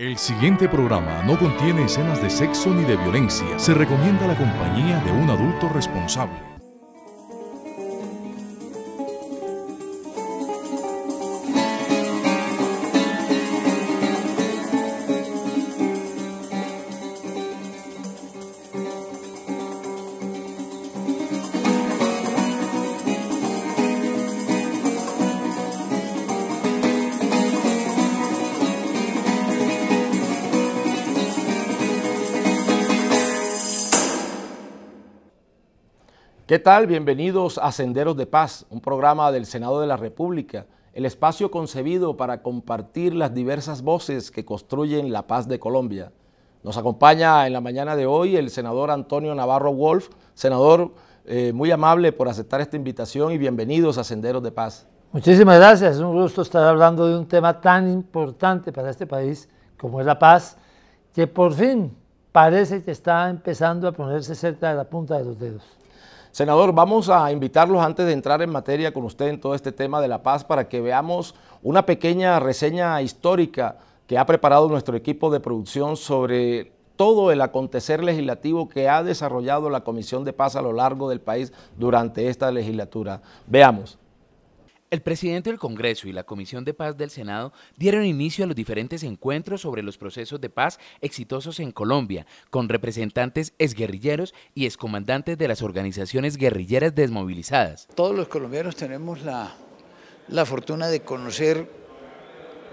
El siguiente programa no contiene escenas de sexo ni de violencia. Se recomienda la compañía de un adulto responsable. tal? Bienvenidos a Senderos de Paz, un programa del Senado de la República, el espacio concebido para compartir las diversas voces que construyen la paz de Colombia. Nos acompaña en la mañana de hoy el senador Antonio Navarro Wolf. Senador, eh, muy amable por aceptar esta invitación y bienvenidos a Senderos de Paz. Muchísimas gracias, es un gusto estar hablando de un tema tan importante para este país como es la paz, que por fin parece que está empezando a ponerse cerca de la punta de los dedos. Senador, vamos a invitarlos antes de entrar en materia con usted en todo este tema de la paz para que veamos una pequeña reseña histórica que ha preparado nuestro equipo de producción sobre todo el acontecer legislativo que ha desarrollado la Comisión de Paz a lo largo del país durante esta legislatura. Veamos. El presidente del Congreso y la Comisión de Paz del Senado dieron inicio a los diferentes encuentros sobre los procesos de paz exitosos en Colombia, con representantes exguerrilleros y excomandantes de las organizaciones guerrilleras desmovilizadas. Todos los colombianos tenemos la, la fortuna de conocer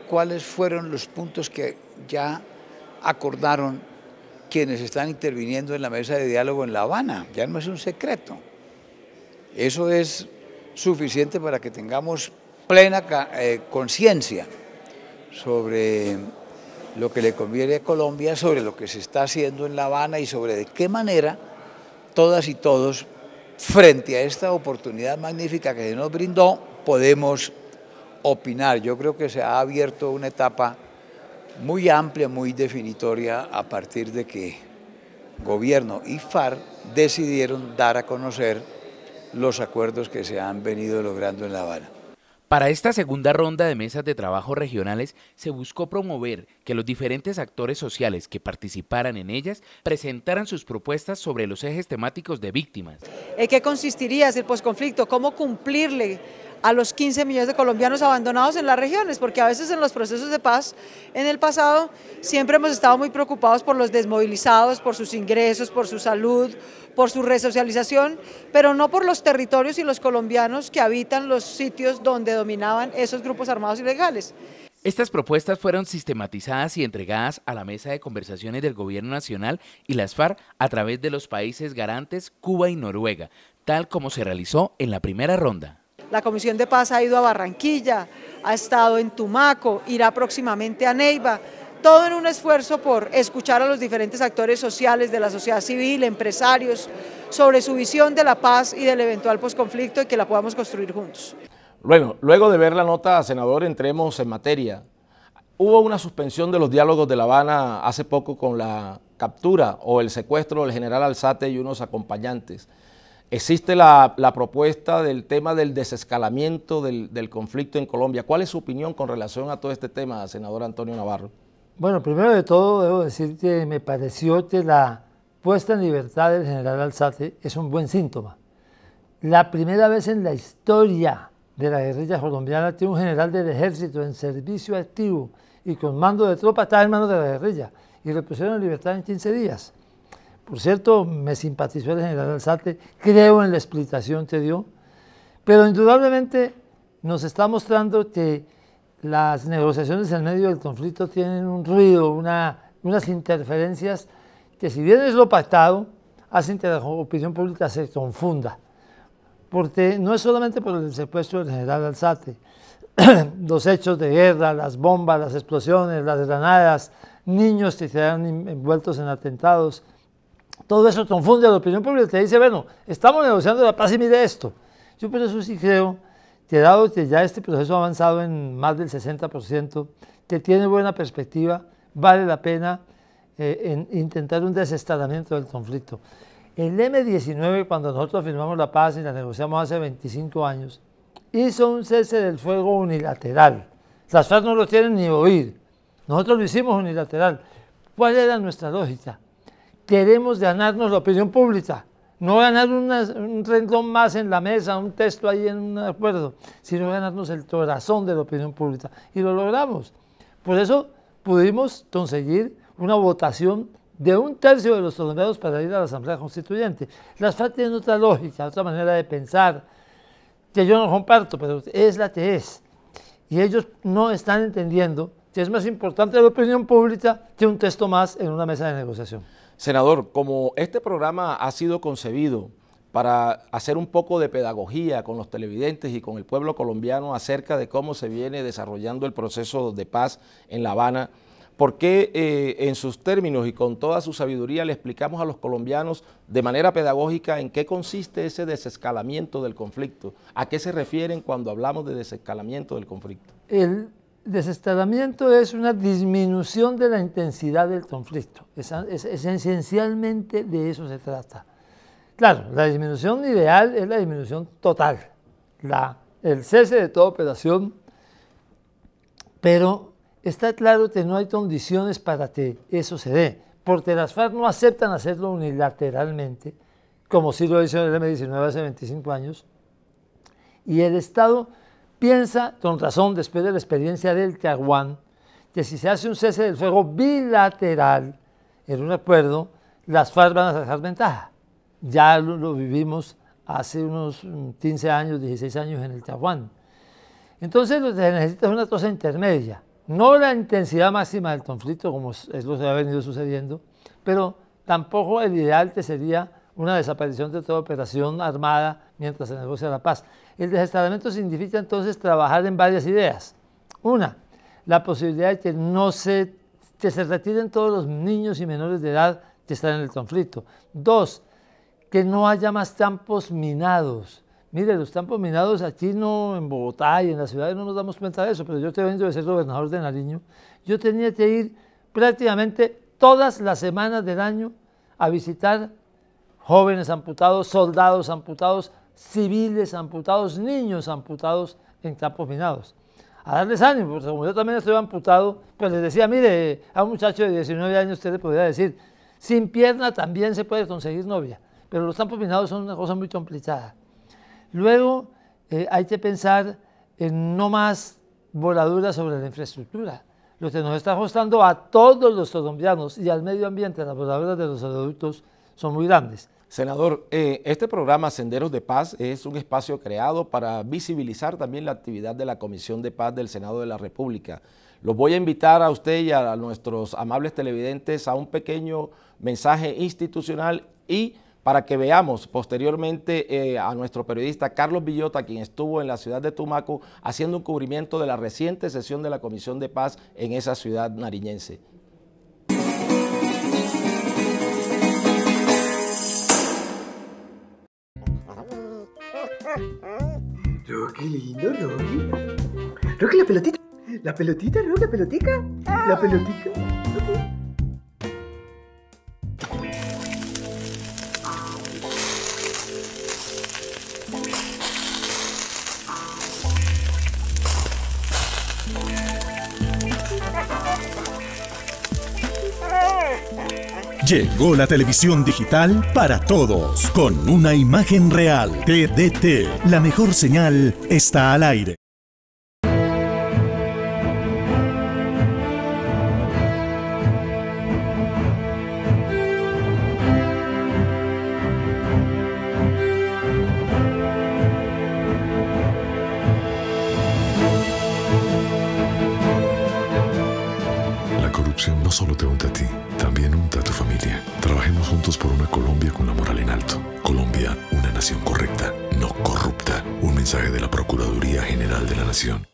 cuáles fueron los puntos que ya acordaron quienes están interviniendo en la mesa de diálogo en La Habana. Ya no es un secreto. Eso es suficiente para que tengamos plena eh, conciencia sobre lo que le conviene a Colombia, sobre lo que se está haciendo en La Habana y sobre de qué manera todas y todos, frente a esta oportunidad magnífica que se nos brindó, podemos opinar. Yo creo que se ha abierto una etapa muy amplia, muy definitoria, a partir de que gobierno y FARC decidieron dar a conocer los acuerdos que se han venido logrando en La Habana. Para esta segunda ronda de mesas de trabajo regionales se buscó promover que los diferentes actores sociales que participaran en ellas presentaran sus propuestas sobre los ejes temáticos de víctimas. ¿En qué consistiría el posconflicto? Pues, ¿Cómo cumplirle a los 15 millones de colombianos abandonados en las regiones, porque a veces en los procesos de paz en el pasado siempre hemos estado muy preocupados por los desmovilizados, por sus ingresos, por su salud, por su resocialización, pero no por los territorios y los colombianos que habitan los sitios donde dominaban esos grupos armados ilegales. Estas propuestas fueron sistematizadas y entregadas a la mesa de conversaciones del Gobierno Nacional y las FARC a través de los países garantes Cuba y Noruega, tal como se realizó en la primera ronda. La Comisión de Paz ha ido a Barranquilla, ha estado en Tumaco, irá próximamente a Neiva, todo en un esfuerzo por escuchar a los diferentes actores sociales de la sociedad civil, empresarios, sobre su visión de la paz y del eventual posconflicto y que la podamos construir juntos. Bueno, luego de ver la nota, senador, entremos en materia. Hubo una suspensión de los diálogos de La Habana hace poco con la captura o el secuestro del general Alzate y unos acompañantes. Existe la, propuesta del tema del desescalamiento del conflicto en Colombia. ¿Cuál es su opinión con relación a todo este tema, senador Antonio Navarro? Bueno, primero de todo, debo decir que me pareció que la puesta en libertad del general Alzate es un buen síntoma. La primera vez en la historia de la guerrilla colombiana tiene un general del ejército en servicio activo y con mando de tropas está en manos de la guerrilla y le pusieron en libertad en 15 días. Por cierto, me simpatizó el general Alzate, creo en la explicación que dio, pero indudablemente nos está mostrando que las negociaciones en medio del conflicto tienen un ruido, unas interferencias que si bien es lo pactado, hacen que la opinión pública se confunda. Porque no es solamente por el secuestro del general Alzate, los hechos de guerra, las bombas, las explosiones, las granadas, niños que se han envueltos en atentados, todo eso confunde a la opinión pública, te dice, bueno, estamos negociando la paz y mire esto. Yo por eso sí creo que dado que ya este proceso ha avanzado en más del 60%, que tiene buena perspectiva, vale la pena eh, intentar un desestalamiento del conflicto. El M-19, cuando nosotros firmamos la paz y la negociamos hace 25 años, hizo un cese del fuego unilateral. Las FARC no lo tienen ni oír. Nosotros lo hicimos unilateral. ¿Cuál era nuestra lógica? Queremos ganarnos la opinión pública. No ganar un renglón más en la mesa, un texto ahí en un acuerdo, sino ganarnos el corazón de la opinión pública. Y lo logramos. Por eso pudimos conseguir una votación de un tercio de los colombianos para ir a la Asamblea Constituyente. Las FARC tienen otra lógica, otra manera de pensar, que yo no comparto, pero es la que es. Y ellos no están entendiendo que es más importante la opinión pública que un texto más en una mesa de negociación. Senador, como este programa ha sido concebido para hacer un poco de pedagogía con los televidentes y con el pueblo colombiano acerca de cómo se viene desarrollando el proceso de paz en La Habana, ¿por qué eh, en sus términos y con toda su sabiduría le explicamos a los colombianos de manera pedagógica en qué consiste ese desescalamiento del conflicto? ¿A qué se refieren cuando hablamos de desescalamiento del conflicto? desestatamiento es una disminución de la intensidad del conflicto. esencialmente de eso se trata. Claro, la disminución ideal es la disminución total, el cese de toda operación, pero está claro que no hay condiciones para que eso se dé, porque las FARC no aceptan hacerlo unilateralmente, como sí lo hizo el M19 hace 25 años, y el Estado piensa, con razón, después de la experiencia del Taiwán, que si se hace un cese del fuego bilateral en un acuerdo, las FARC van a sacar ventaja. Ya lo, vivimos hace unos 15 mm, años, 16 años en el tawán Entonces lo que se necesita es una cosa intermedia, no la intensidad máxima del conflicto como es lo que ha venido sucediendo, pero tampoco el ideal que sería una desaparición de toda operación armada mientras se negocia la paz. El desestablamiento significa entonces trabajar en varias ideas. Una, la posibilidad de que no se, que se retiren todos los niños y menores de edad que están en el conflicto. Dos, que no haya más campos minados. Mire, los campos minados aquí no, en Bogotá y en la ciudad no nos damos cuenta de eso, pero yo te vengo de ser gobernador de Nariño. Yo tenía que ir prácticamente todas las semanas del año a visitar jóvenes amputados, soldados amputados, civiles amputados, niños amputados en campos minados. A darles ánimo, porque como yo también estoy amputado, pues les decía, mire, a un muchacho de 19 años usted le podría decir, sin pierna también se puede conseguir novia, pero los campos minados son una cosa muy complicada. Luego eh, hay que pensar en no más voladuras sobre la infraestructura. Lo que nos está costando a todos los colombianos y al medio ambiente, las voladuras de los aeroductos son muy grandes. Senador, eh, este programa Senderos de Paz es un espacio creado para visibilizar también la actividad de la Comisión de Paz del Senado de la República. Los voy a invitar a usted y a nuestros amables televidentes a un pequeño mensaje institucional y para que veamos posteriormente eh, a nuestro periodista Carlos Villota, quien estuvo en la ciudad de Tumaco haciendo un cubrimiento de la reciente sesión de la Comisión de Paz en esa ciudad nariñense. Oh, qué lindo, Rocky. Rocky, la pelotita. La pelotita, Rocky, la pelotica. La pelotica. Llegó la televisión digital para todos, con una imagen real. TDT, la mejor señal, está al aire. correcta, no corrupta. Un mensaje de la Procuraduría General de la Nación.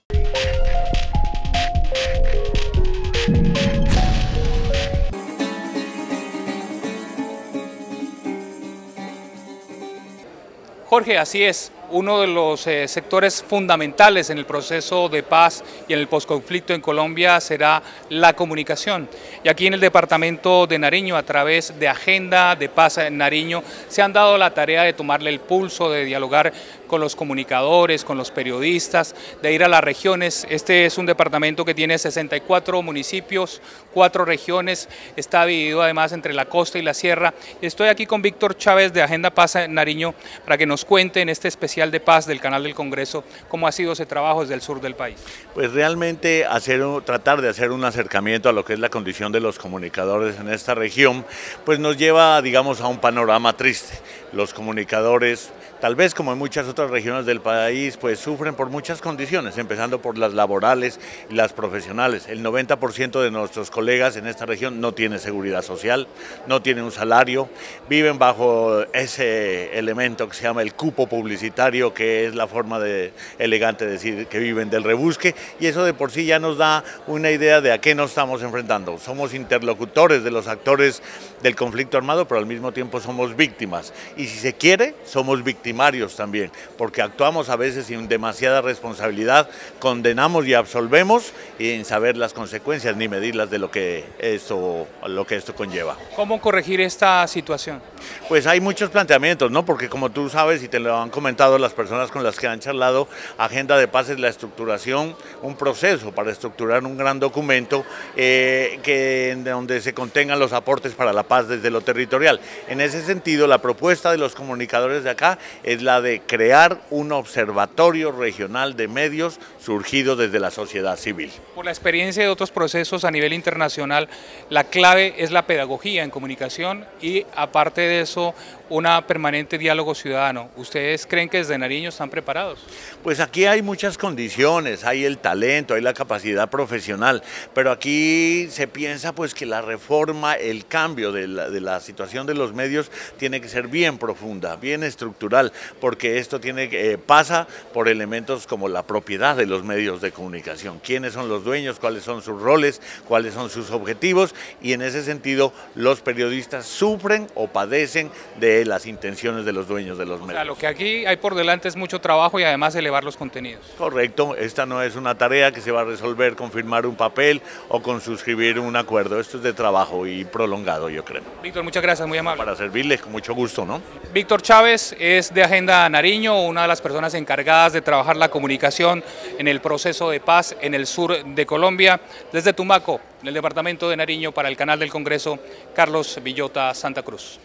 Jorge, así es uno de los eh, sectores fundamentales en el proceso de paz y en el posconflicto en Colombia será la comunicación. Y aquí en el departamento de Nariño, a través de Agenda de Paz en Nariño, se han dado la tarea de tomarle el pulso, de dialogar con los comunicadores, con los periodistas, de ir a las regiones. Este es un departamento que tiene 64 municipios, cuatro regiones, está dividido además entre la costa y la sierra. Estoy aquí con Víctor Chávez de Agenda Paz en Nariño para que nos cuente en este especial de paz del canal del Congreso, ¿cómo ha sido ese trabajo desde el sur del país? Pues realmente hacer tratar de hacer un acercamiento a lo que es la condición de los comunicadores en esta región, pues nos lleva, digamos, a un panorama triste. Los comunicadores tal vez como en muchas otras regiones del país, pues sufren por muchas condiciones, empezando por las laborales y las profesionales. El 90% de nuestros colegas en esta región no tiene seguridad social, no tienen un salario, viven bajo ese elemento que se llama el cupo publicitario, que es la forma de, elegante decir que viven del rebusque, y eso de por sí ya nos da una idea de a qué nos estamos enfrentando. Somos interlocutores de los actores del conflicto armado, pero al mismo tiempo somos víctimas. Y si se quiere, somos víctimas primarios también, porque actuamos a veces sin demasiada responsabilidad, condenamos y absolvemos sin saber las consecuencias ni medirlas de lo que esto, lo que esto conlleva. ¿Cómo corregir esta situación? Pues hay muchos planteamientos, ¿no? Porque como tú sabes y te lo han comentado las personas con las que han charlado, Agenda de Paz es la estructuración, un proceso para estructurar un gran documento eh, que, donde se contengan los aportes para la paz desde lo territorial. En ese sentido, la propuesta de los comunicadores de acá es la de crear un observatorio regional de medios surgido desde la sociedad civil. Por la experiencia de otros procesos a nivel internacional, la clave es la pedagogía en comunicación y aparte de eso, una permanente diálogo ciudadano. ¿Ustedes creen que desde Nariño están preparados? Pues aquí hay muchas condiciones, hay el talento, hay la capacidad profesional, pero aquí se piensa pues que la reforma, el cambio de la, situación de los medios tiene que ser bien profunda, bien estructural, porque esto tiene, eh, pasa por elementos como la propiedad de los medios de comunicación, quiénes son los dueños, cuáles son sus roles, cuáles son sus objetivos y en ese sentido los periodistas sufren o padecen de las intenciones de los dueños de los medios. O lo que aquí hay por delante es mucho trabajo y además elevar los contenidos. Correcto, esta no es una tarea que se va a resolver con firmar un papel o con suscribir un acuerdo, esto es de trabajo y prolongado, yo creo. Víctor, muchas gracias, muy amable. Para servirles, con mucho gusto, ¿no? Víctor Chávez es de Agenda Nariño, una de las personas encargadas de trabajar la comunicación en el proceso de paz en el sur de Colombia, desde Tumaco, en el departamento de Nariño, para el canal del Congreso, Carlos Villota Santa Cruz.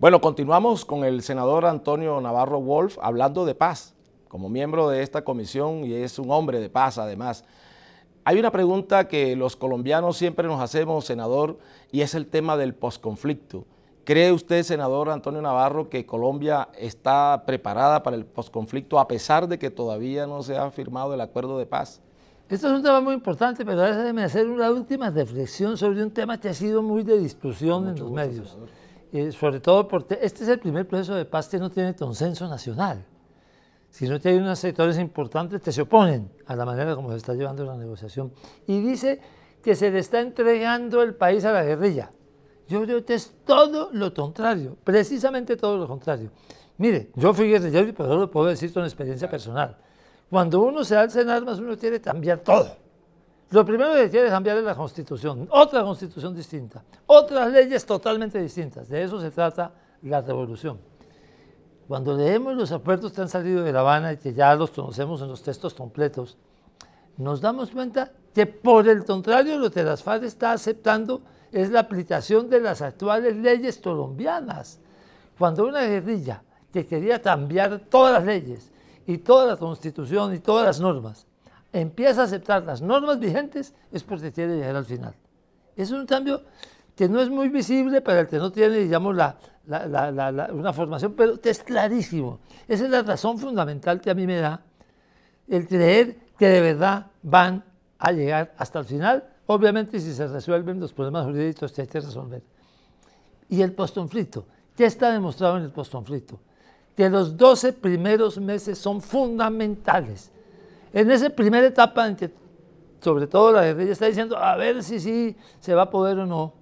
Bueno, continuamos con el senador Antonio Navarro Wolf hablando de paz, como miembro de esta comisión y es un hombre de paz además. Hay una pregunta que los colombianos siempre nos hacemos, senador, y es el tema del posconflicto. ¿Cree usted, senador Antonio Navarro, que Colombia está preparada para el posconflicto a pesar de que todavía no se ha firmado el acuerdo de paz? Esto es un tema muy importante, pero ahora hacer una última reflexión sobre un tema que ha sido muy de discusión en los medios. Eh, sobre todo porque este es el primer proceso de paz que no tiene consenso nacional, Si no hay unos sectores importantes que se oponen a la manera como se está llevando la negociación. Y dice que se le está entregando el país a la guerrilla. Yo creo que es todo lo contrario, precisamente todo lo contrario. Mire, yo fui guerrillero y por eso lo puedo decir con experiencia personal. Cuando uno se alza en armas, uno quiere cambiar todo lo primero que quiere cambiar es la constitución, otra constitución distinta, otras leyes totalmente distintas. De eso se trata la revolución. Cuando leemos los acuerdos que han salido de La Habana y que ya los conocemos en los textos completos, nos damos cuenta que por el contrario lo que las FARC está aceptando es la aplicación de las actuales leyes colombianas. Cuando una guerrilla que quería cambiar todas las leyes y toda la constitución y todas las normas empieza a aceptar las normas vigentes es porque quiere llegar al final. Es un cambio que no es muy visible para el que no tiene, digamos, la, una formación, pero es clarísimo. Esa es la razón fundamental que a mí me da el creer que de verdad van a llegar hasta el final, obviamente si se resuelven los problemas jurídicos que hay que resolver. Y el postconflicto, ¿qué está demostrado en el postconflicto? Que los 12 primeros meses son fundamentales en esa primera etapa, sobre todo la guerrilla está diciendo, a ver si sí se va a poder o no,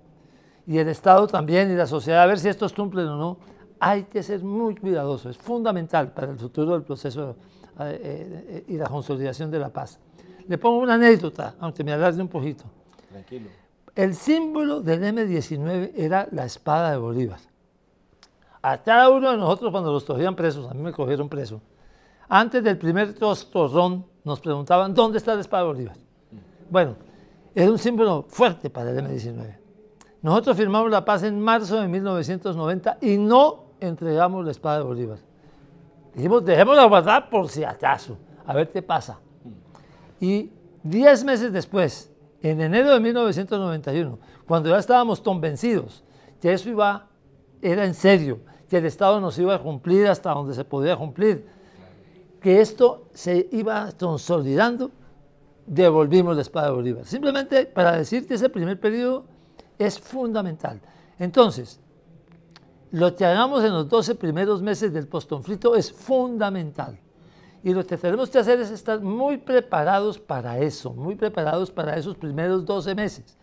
y el Estado también, y la sociedad, a ver si estos cumplen o no, hay que ser muy cuidadoso, es fundamental para el futuro del proceso eh, eh, y la consolidación de la paz. Le pongo una anécdota, aunque me alargue un poquito. Tranquilo. El símbolo del M-19 era la espada de Bolívar. Hasta uno de nosotros cuando los cogían presos, a mí me cogieron preso, antes del primer tostorrón, nos preguntaban, ¿dónde está la Espada de Bolívar? Bueno, es un símbolo fuerte para el M-19. Nosotros firmamos la paz en marzo de 1990 y no entregamos la Espada de Bolívar. Dijimos, dejémosla guardar por si acaso, a ver qué pasa. Y diez meses después, en enero de 1991, cuando ya estábamos convencidos que eso iba, era en serio, que el Estado nos iba a cumplir hasta donde se podía cumplir, que esto se iba consolidando, devolvimos la espada de Bolívar. Simplemente para decirte, ese primer periodo es fundamental. Entonces, lo que hagamos en los 12 primeros meses del postconflicto es fundamental. Y lo que tenemos que hacer es estar muy preparados para eso, muy preparados para esos primeros 12 meses.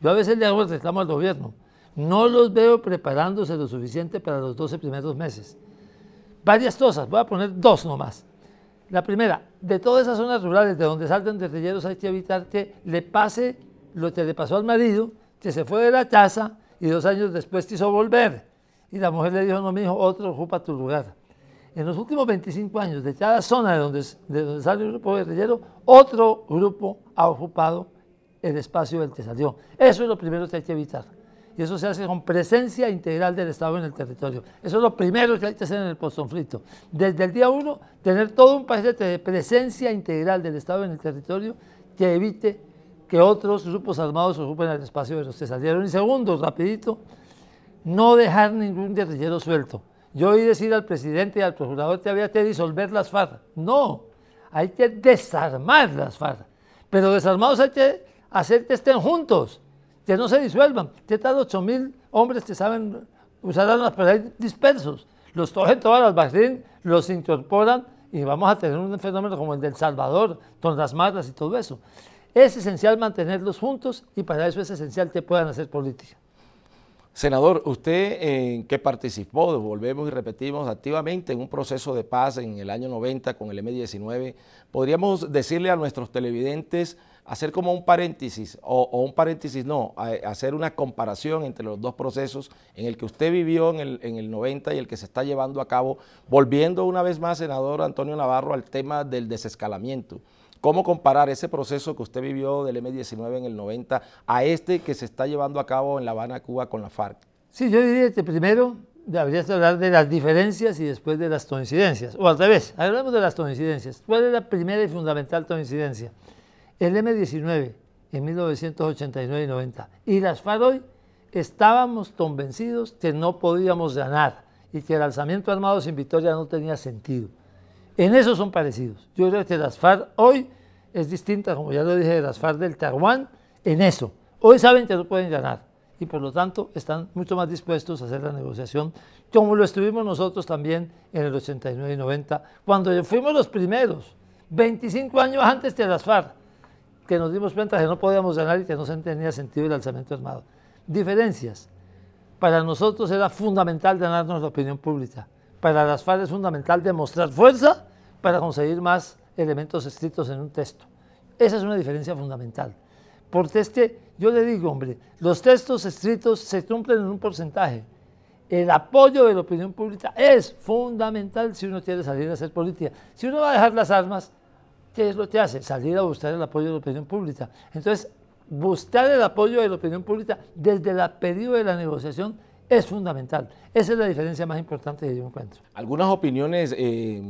Yo a veces le hago el reclamo al gobierno. No los veo preparándose lo suficiente para los 12 primeros meses. Varias cosas, voy a poner dos nomás. La primera, de todas esas zonas rurales de donde saltan guerrilleros hay que evitar que le pase lo que le pasó al marido, que se fue de la casa y dos años después quiso volver. Y la mujer le dijo, no, mi hijo, otro ocupa tu lugar. En los últimos 25 años, de cada zona de donde, de donde sale el grupo guerrillero, otro grupo ha ocupado el espacio del que salió. Eso es lo primero que hay que evitar y eso se hace con presencia integral del Estado en el territorio. Eso es lo primero que hay que hacer en el postconflicto. Desde el día uno, tener todo un país de presencia integral del Estado en el territorio que evite que otros grupos armados ocupen el espacio de los que salieron. Y segundo, rapidito, no dejar ningún guerrillero suelto. Yo oí decir al presidente y al procurador que había que disolver las FARC. No, hay que desarmar las FARC. Pero desarmados hay que hacer que estén juntos que no se disuelvan. ¿Qué tal 8 mil hombres que saben usar armas para ir dispersos? Los cogen todas las vacín, los incorporan y vamos a tener un fenómeno como el del Salvador, con las matas y todo eso. Es esencial mantenerlos juntos y para eso es esencial que puedan hacer política. Senador, usted en que participó, volvemos y repetimos, activamente en un proceso de paz en el año 90 con el M19, podríamos decirle a nuestros televidentes hacer como un paréntesis, o, un paréntesis no, hacer una comparación entre los dos procesos en el que usted vivió en el, en el 90 y el que se está llevando a cabo, volviendo una vez más, senador Antonio Navarro, al tema del desescalamiento. ¿Cómo comparar ese proceso que usted vivió del M-19 en el 90 a este que se está llevando a cabo en La Habana, Cuba, con la FARC? Sí, yo diría que primero deberías hablar de las diferencias y después de las coincidencias. O al revés, hablamos de las coincidencias. ¿Cuál es la primera y fundamental coincidencia? El M-19 en 1989 y 90. Y las FARC hoy estábamos convencidos que no podíamos ganar y que el alzamiento armado sin victoria no tenía sentido. En eso son parecidos. Yo creo que las FARC hoy es distinta, como ya lo dije, de las FARC del Tahuán en eso. Hoy saben que no pueden ganar y por lo tanto están mucho más dispuestos a hacer la negociación, como lo estuvimos nosotros también en el 89 y 90, cuando fuimos los primeros, 25 años antes de las FARC, que nos dimos cuenta que no podíamos ganar y que no tenía sentido el alzamiento armado. Diferencias. Para nosotros era fundamental ganarnos la opinión pública. Para las FARC es fundamental demostrar fuerza para conseguir más elementos escritos en un texto. Esa es una diferencia fundamental. Porque es que yo le digo, hombre, los textos escritos se cumplen en un porcentaje. El apoyo de la opinión pública es fundamental si uno quiere salir a hacer política. Si uno va a dejar las armas, ¿qué es lo que hace? Salir a buscar el apoyo de la opinión pública. Entonces, buscar el apoyo de la opinión pública desde el periodo de la negociación es fundamental. Esa es la diferencia más importante que yo encuentro. Algunas opiniones eh,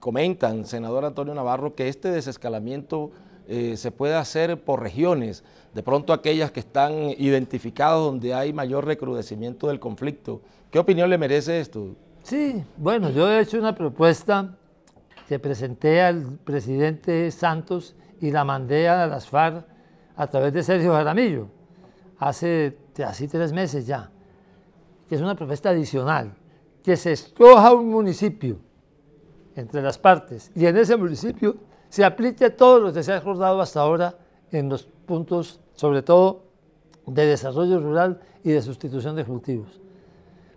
comentan, senador Antonio Navarro, que este desescalamiento eh, se puede hacer por regiones, de pronto aquellas que están identificadas donde hay mayor recrudecimiento del conflicto. ¿Qué opinión le merece esto? Sí, bueno, yo he hecho una propuesta que presenté al presidente Santos y la mandé a las FARC a través de Sergio Jaramillo, hace así tres meses ya, que es una propuesta adicional, que se escoja un municipio entre las partes y en ese municipio se aplique todo lo que se ha acordado hasta ahora en los puntos, sobre todo, de desarrollo rural y de sustitución de cultivos,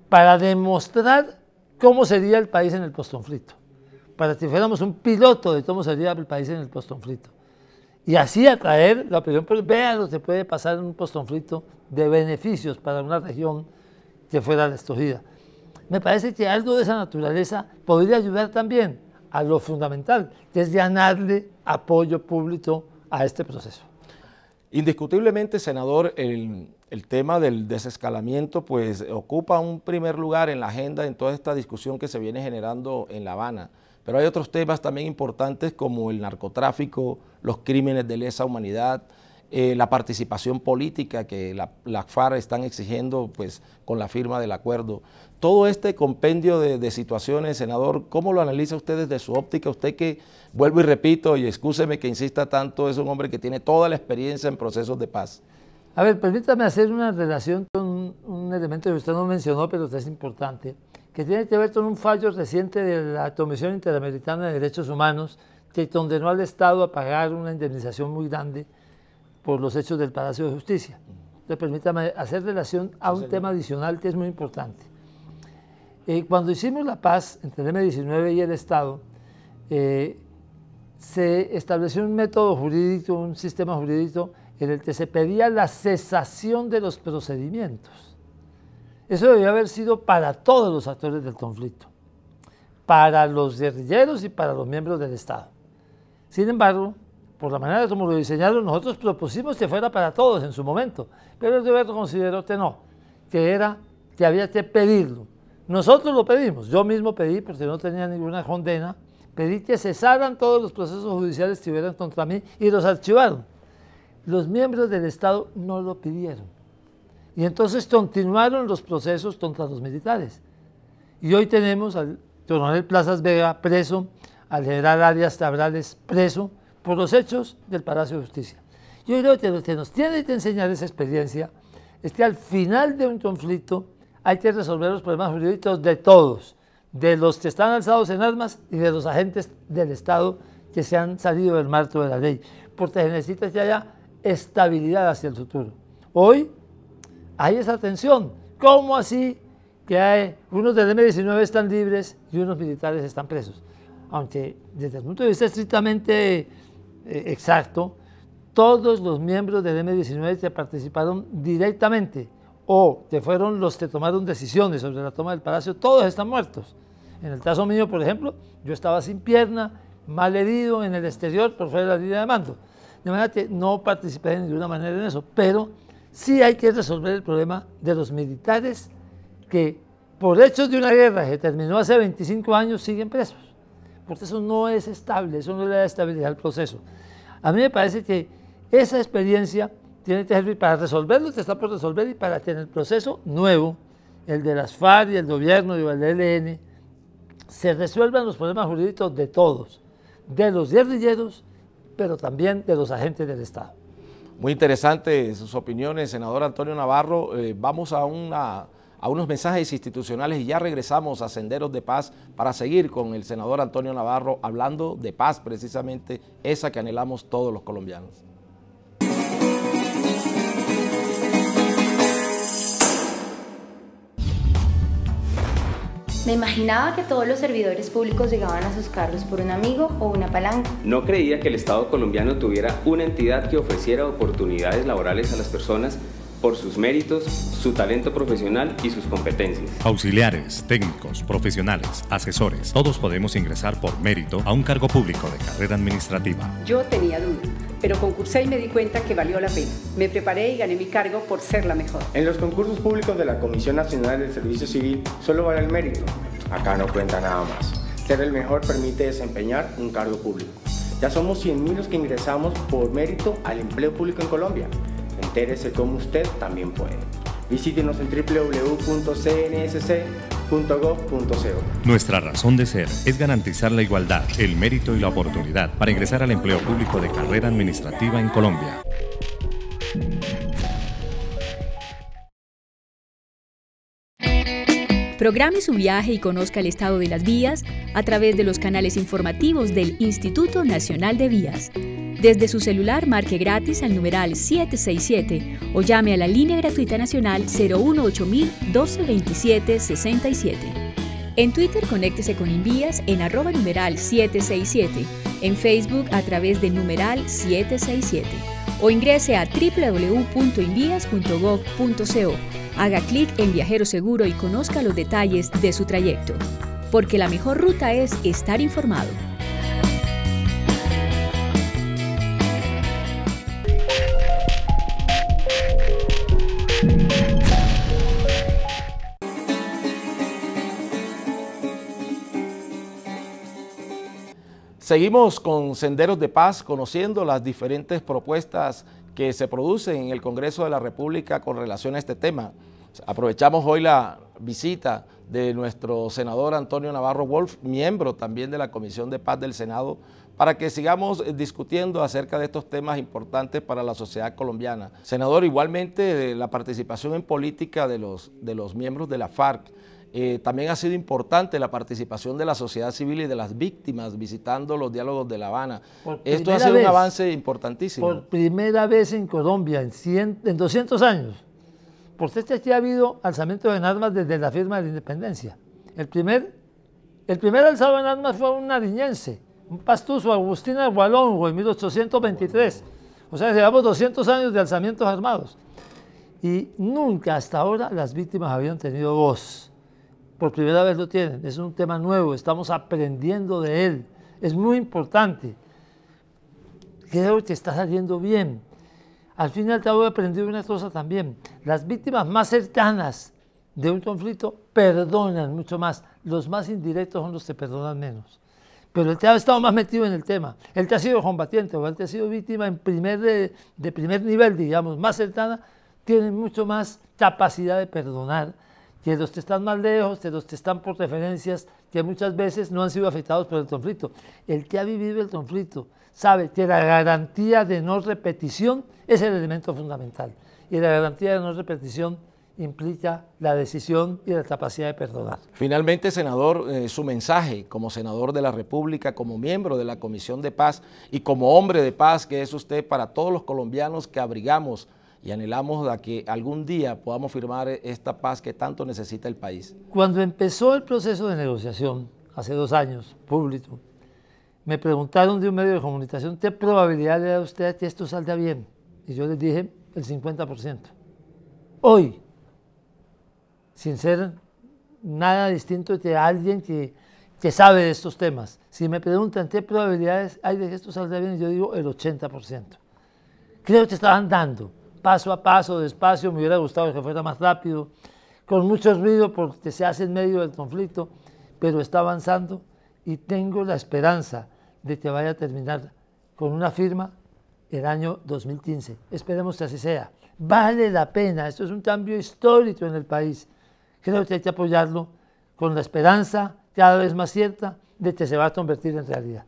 para demostrar cómo sería el país en el postconflicto, para que fuéramos un piloto de cómo sería el país en el postconflicto. Y así atraer la opinión, pero vean lo que puede pasar en un postconflicto de beneficios para una región que fuera destruida. Me parece que algo de esa naturaleza podría ayudar también a lo fundamental, que es ganarle apoyo público a este proceso. Indiscutiblemente, senador, el, el tema del desescalamiento pues ocupa un primer lugar en la agenda en toda esta discusión que se viene generando en La Habana. Pero hay otros temas también importantes como el narcotráfico, los crímenes de lesa humanidad, eh, la participación política que las la FARC están exigiendo pues, con la firma del acuerdo. Todo este compendio de, de, situaciones, senador, ¿cómo lo analiza usted desde su óptica? Usted que, vuelvo y repito, y excúseme que insista tanto, es un hombre que tiene toda la experiencia en procesos de paz. A ver, permítame hacer una relación con un, elemento que usted no mencionó, pero es importante, que tiene que ver con un fallo reciente de la Comisión Interamericana de Derechos Humanos, que condenó al Estado a pagar una indemnización muy grande por los hechos del Palacio de Justicia. Entonces, permítame hacer relación a un tema adicional que es muy importante. Eh, cuando hicimos la paz entre el M19 y el Estado, eh, se estableció un método jurídico, un sistema jurídico en el que se pedía la cesación de los procedimientos. Eso debía haber sido para todos los actores del conflicto, para los guerrilleros y para los miembros del Estado. Sin embargo, por la manera como lo diseñaron, nosotros propusimos que fuera para todos en su momento, pero el Roberto consideró que no, que era que había que pedirlo. Nosotros lo pedimos, yo mismo pedí, porque no tenía ninguna condena, pedí que cesaran todos los procesos judiciales que hubieran contra mí y los archivaron. Los miembros del Estado no lo pidieron. Y entonces continuaron los procesos contra los militares. Y hoy tenemos al coronel Plazas Vega preso, al general Arias Tabrales preso, por los hechos del Palacio de Justicia. Yo creo que lo que nos tiene que enseñar esa experiencia es que al final de un conflicto hay que resolver los problemas jurídicos de todos, de los que están alzados en armas y de los agentes del Estado que se han salido del marco de la ley, porque se necesita que haya estabilidad hacia el futuro. Hoy hay esa tensión. ¿Cómo así que hay, unos del M-19 están libres y unos militares están presos? Aunque desde el punto de vista estrictamente eh, exacto, todos los miembros del M19 te participaron directamente o te fueron los que tomaron decisiones sobre la toma del palacio, todos están muertos. En el caso mío, por ejemplo, yo estaba sin pierna, mal herido en el exterior por fuera de la línea de mando. De manera que no participé de ninguna manera en eso, pero sí hay que resolver el problema de los militares que por hechos de una guerra que terminó hace 25 años siguen presos porque eso no es estable, eso no le da estabilidad al proceso. A mí me parece que esa experiencia tiene que servir para resolver lo que está por resolver, y para que en el proceso nuevo, el de las FARC y el gobierno y el ELN, se resuelvan los problemas jurídicos de todos, de los guerrilleros, pero también de los agentes del Estado. Muy interesante sus opiniones, senador Antonio Navarro. Eh, vamos a una a unos mensajes institucionales y ya regresamos a Senderos de Paz para seguir con el senador Antonio Navarro hablando de paz, precisamente esa que anhelamos todos los colombianos. Me imaginaba que todos los servidores públicos llegaban a sus cargos por un amigo o una palanca. No creía que el Estado colombiano tuviera una entidad que ofreciera oportunidades laborales a las personas por sus méritos, su talento profesional y sus competencias. Auxiliares, técnicos, profesionales, asesores, todos podemos ingresar por mérito a un cargo público de carrera administrativa. Yo tenía duda, pero concursé y me di cuenta que valió la pena. Me preparé y gané mi cargo por ser la mejor. En los concursos públicos de la Comisión Nacional del Servicio Civil solo vale el mérito. Acá no cuenta nada más. Ser el mejor permite desempeñar un cargo público. Ya somos 100.000 los que ingresamos por mérito al empleo público en Colombia. Entérese como usted también puede. Visítenos en www.cnsc.gov.co. Nuestra razón de ser es garantizar la igualdad, el mérito y la oportunidad para ingresar al empleo público de carrera administrativa en Colombia. Programe su viaje y conozca el estado de las vías a través de los canales informativos del Instituto Nacional de Vías. Desde su celular marque gratis al numeral 767 o llame a la línea gratuita nacional 018000 1227 67. En Twitter conéctese con Invías en arroba numeral 767, en Facebook a través de numeral 767 o ingrese a www.invías.gov.co. Haga clic en Viajero Seguro y conozca los detalles de su trayecto, porque la mejor ruta es estar informado. Seguimos con Senderos de Paz, conociendo las diferentes propuestas que se producen en el Congreso de la República con relación a este tema. Aprovechamos hoy la visita de nuestro senador Antonio Navarro Wolf, miembro también de la Comisión de Paz del Senado, para que sigamos discutiendo acerca de estos temas importantes para la sociedad colombiana. Senador, igualmente eh, la participación en política de los, de los miembros de la FARC, eh, también ha sido importante la participación de la sociedad civil y de las víctimas visitando los diálogos de La Habana. Esto ha sido un avance importantísimo. Por primera vez en Colombia, en, 200 años, por este aquí ha habido alzamientos en armas desde la firma de la independencia. El primer, el primer alzado en armas fue un nariñense, un pastuso, Agustín Agualongo, en 1823. O sea, llevamos 200 años de alzamientos armados. Y nunca hasta ahora las víctimas habían tenido voz por primera vez lo tienen, es un tema nuevo, estamos aprendiendo de él, es muy importante. Creo que está saliendo bien. Al final te voy a aprender una cosa también, las víctimas más cercanas de un conflicto perdonan mucho más, los más indirectos son los que perdonan menos. Pero él te ha estado más metido en el tema, él te ha sido combatiente o él te ha sido víctima en primer de, eh, de primer nivel, digamos, más cercana, tiene mucho más capacidad de perdonar que los que están más lejos, que los que están por referencias, que muchas veces no han sido afectados por el conflicto. El que ha vivido el conflicto sabe que la garantía de no repetición es el elemento fundamental. Y la garantía de no repetición implica la decisión y la capacidad de perdonar. Finalmente, senador, eh, su mensaje como senador de la República, como miembro de la Comisión de Paz y como hombre de paz que es usted para todos los colombianos que abrigamos y anhelamos a que algún día podamos firmar esta paz que tanto necesita el país. Cuando empezó el proceso de negociación, hace dos años, público, me preguntaron de un medio de comunicación, ¿qué probabilidad le da a usted que esto salga bien? Y yo les dije, el 50%. Hoy, sin ser nada distinto de alguien que, que sabe de estos temas, si me preguntan qué probabilidades hay de que esto salga bien, yo digo el 80%. Creo que estaban dando paso a paso, despacio, me hubiera gustado que fuera más rápido, con mucho ruido porque se hace en medio del conflicto, pero está avanzando y tengo la esperanza de que vaya a terminar con una firma el año 2015. Esperemos que así sea. Vale la pena, esto es un cambio histórico en el país. Creo que hay que apoyarlo con la esperanza cada vez más cierta de que se va a convertir en realidad.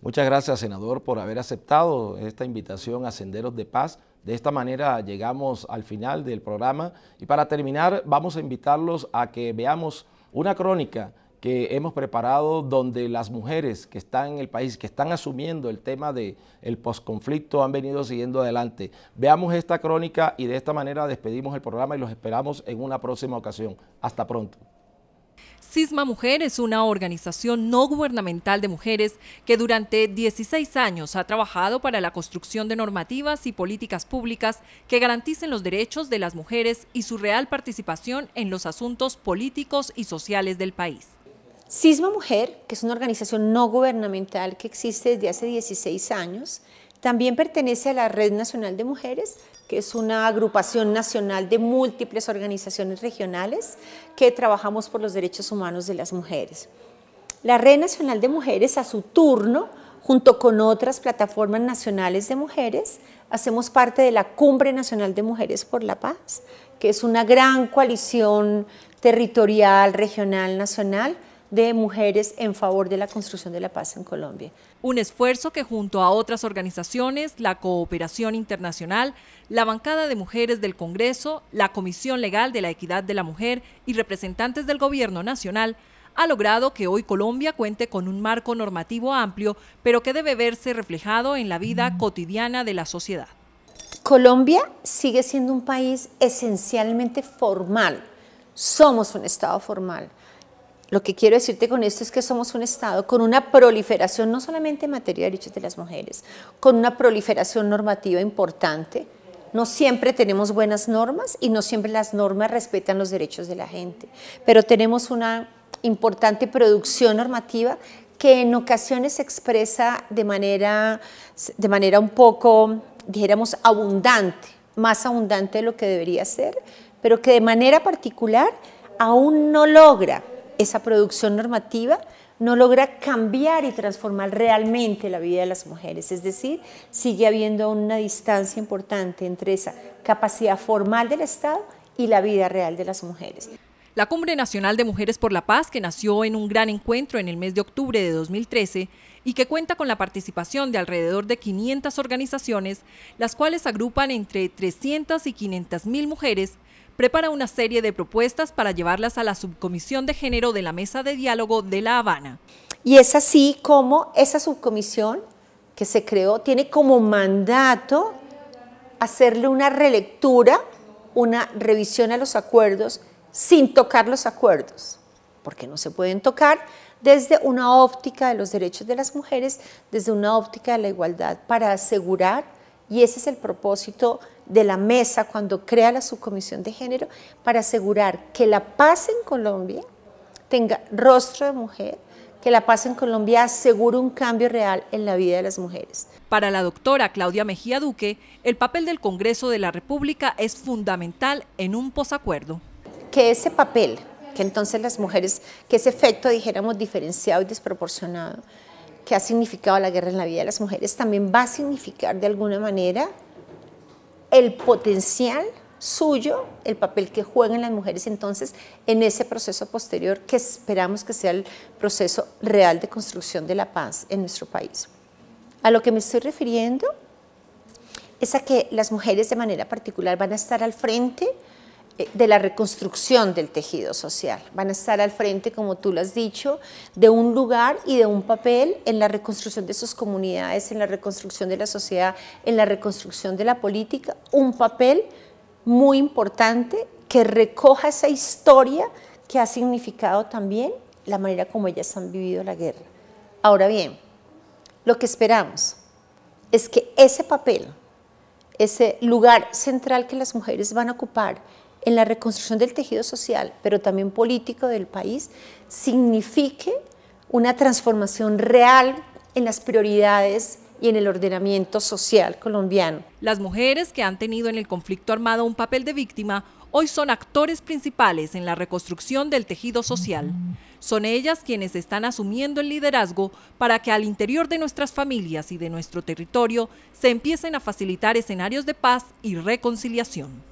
Muchas gracias, senador, por haber aceptado esta invitación a Senderos de Paz de esta manera llegamos al final del programa y para terminar vamos a invitarlos a que veamos una crónica que hemos preparado donde las mujeres que están en el país, que están asumiendo el tema del postconflicto, posconflicto, han venido siguiendo adelante. Veamos esta crónica y de esta manera despedimos el programa y los esperamos en una próxima ocasión. Hasta pronto. Sisma Mujer es una organización no gubernamental de mujeres que durante 16 años ha trabajado para la construcción de normativas y políticas públicas que garanticen los derechos de las mujeres y su real participación en los asuntos políticos y sociales del país. Sisma Mujer, que es una organización no gubernamental que existe desde hace 16 años, también pertenece a la Red Nacional de Mujeres, que es una agrupación nacional de múltiples organizaciones regionales que trabajamos por los derechos humanos de las mujeres. La Red Nacional de Mujeres, a su turno, junto con otras plataformas nacionales de mujeres, hacemos parte de la Cumbre Nacional de Mujeres por la Paz, que es una gran coalición territorial, regional, nacional de mujeres en favor de la construcción de la paz en Colombia. Un esfuerzo que junto a otras organizaciones, la Cooperación Internacional, la Bancada de Mujeres del Congreso, la Comisión Legal de la Equidad de la Mujer y representantes del Gobierno Nacional ha logrado que hoy Colombia cuente con un marco normativo amplio, pero que debe verse reflejado en la vida mm. cotidiana de la sociedad. Colombia sigue siendo un país esencialmente formal. Somos un Estado formal. Lo que quiero decirte con esto es que somos un Estado con una proliferación, no solamente en materia de derechos de las mujeres, con una proliferación normativa importante. No siempre tenemos buenas normas y no siempre las normas respetan los derechos de la gente, pero tenemos una importante producción normativa que en ocasiones se expresa de manera, de manera un poco, dijéramos, abundante, más abundante de lo que debería ser, pero que de manera particular aún no logra esa producción normativa no logra cambiar y transformar realmente la vida de las mujeres. Es decir, sigue habiendo una distancia importante entre esa capacidad formal del Estado y la vida real de las mujeres. La Cumbre Nacional de Mujeres por la Paz, que nació en un gran encuentro en el mes de octubre de 2013 y que cuenta con la participación de alrededor de 500 organizaciones, las cuales agrupan entre 300 y 500 mil mujeres, prepara una serie de propuestas para llevarlas a la subcomisión de género de la Mesa de Diálogo de La Habana. Y es así como esa subcomisión que se creó tiene como mandato hacerle una relectura, una revisión a los acuerdos sin tocar los acuerdos, porque no se pueden tocar desde una óptica de los derechos de las mujeres, desde una óptica de la igualdad, para asegurar, y ese es el propósito de la mesa cuando crea la subcomisión de género para asegurar que la paz en Colombia tenga rostro de mujer, que la paz en Colombia asegure un cambio real en la vida de las mujeres. Para la doctora Claudia Mejía Duque, el papel del Congreso de la República es fundamental en un posacuerdo. Que ese papel, que entonces las mujeres, que ese efecto dijéramos diferenciado y desproporcionado que ha significado la guerra en la vida de las mujeres, también va a significar de alguna manera el potencial suyo, el papel que juegan las mujeres entonces en ese proceso posterior que esperamos que sea el proceso real de construcción de la paz en nuestro país. A lo que me estoy refiriendo es a que las mujeres de manera particular van a estar al frente eh, de la reconstrucción del tejido social. Van a estar al frente, como tú lo has dicho, de un lugar y de un papel en la reconstrucción de sus comunidades, en la reconstrucción de la sociedad, en la reconstrucción de la política, un papel muy importante que recoja esa historia que ha significado también la manera como ellas han vivido la guerra. Ahora bien, lo que esperamos es que ese papel, ese lugar central que las mujeres van a ocupar en la reconstrucción del tejido social, pero también político del país, signifique una transformación real en las prioridades y en el ordenamiento social colombiano. Las mujeres que han tenido en el conflicto armado un papel de víctima hoy son actores principales en la reconstrucción del tejido social. Son ellas quienes están asumiendo el liderazgo para que al interior de nuestras familias y de nuestro territorio se empiecen a facilitar escenarios de paz y reconciliación.